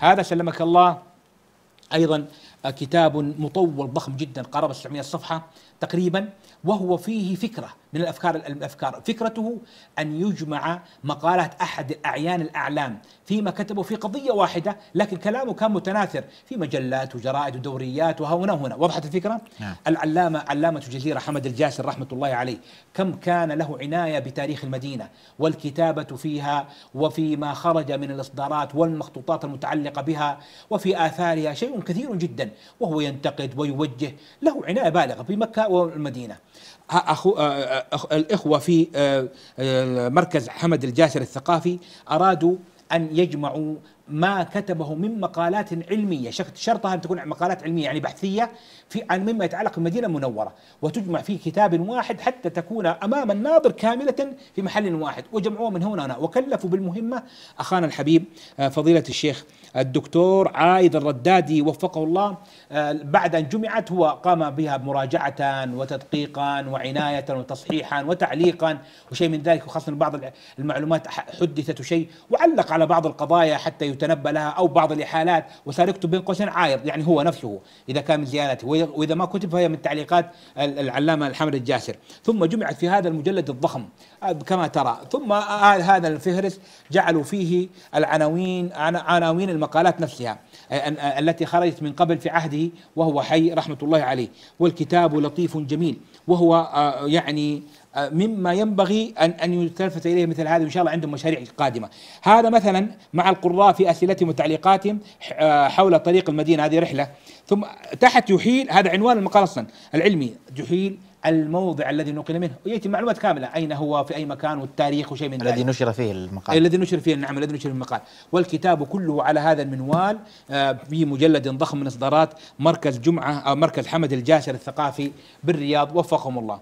هذا سلمك الله ايضا كتاب مطول ضخم جدا قرابة 700 صفحة تقريبا وهو فيه فكرة من الأفكار الأفكار فكرته أن يجمع مقالات أحد الأعيان الأعلام فيما كتبه في قضية واحدة لكن كلامه كان متناثر في مجلات وجرائد ودوريات وهنا وهنا وضحت الفكرة نعم. العلامة علامة الجزيرة حمد الجاسر رحمة الله عليه كم كان له عناية بتاريخ المدينة والكتابة فيها وفيما خرج من الإصدارات والمخطوطات المتعلقة بها وفي آثارها شيء كثير جدا وهو ينتقد ويوجه له عناية بالغة في مكة والمدينة أخو آه، آه، أخو الإخوة في آه، مركز حمد الجاسر الثقافي أرادوا أن يجمعوا ما كتبه من مقالات علمية شرطها أن تكون مقالات علمية يعني بحثية في عن مما يتعلق بالمدينة المنورة وتجمع في كتاب واحد حتى تكون أمام الناظر كاملة في محل واحد وجمعوه من هنا هنا وكلفوا بالمهمة أخانا الحبيب آه، فضيلة الشيخ الدكتور عايد الردادي وفقه الله آه، بعد أن جمعت هو قام بها مراجعة وتدقيقا وعناية وتصحيحا وتعليقا وشيء من ذلك وخاصة بعض المعلومات حدثت شيء وعلق على بعض القضايا حتى يتنبأ لها أو بعض الإحالات وساركت بين قوسين عايض يعني هو نفسه إذا كان من زيادته وإذا ما كتب فهي من تعليقات العلامة الحمد الجاسر ثم جمعت في هذا المجلد الضخم آه، كما ترى ثم آه، هذا الفهرس جعلوا فيه العناوين عناوين المقالات نفسها التي خرجت من قبل في عهده وهو حي رحمة الله عليه والكتاب لطيف جميل وهو آه، يعني آه، مما ينبغي أن أن يتلفت إليه مثل هذا إن شاء الله عندهم مشاريع قادمة هذا مثلا مع القراء في أسئلتهم وتعليقاتهم آه، حول طريق المدينة هذه رحلة ثم تحت يحيل هذا عنوان المقال أصلا العلمي يحيل الموضع الذي نقل منه وياتي معلومات كامله اين هو في اي مكان والتاريخ وشيء من ذلك الذي نشر فيه المقال الذي نشر فيه نعم الذي نشر فيه المقال والكتاب كله على هذا المنوال آه، في مجلد ضخم من اصدارات مركز جمعه او آه، مركز حمد الجاسر الثقافي بالرياض وفقهم الله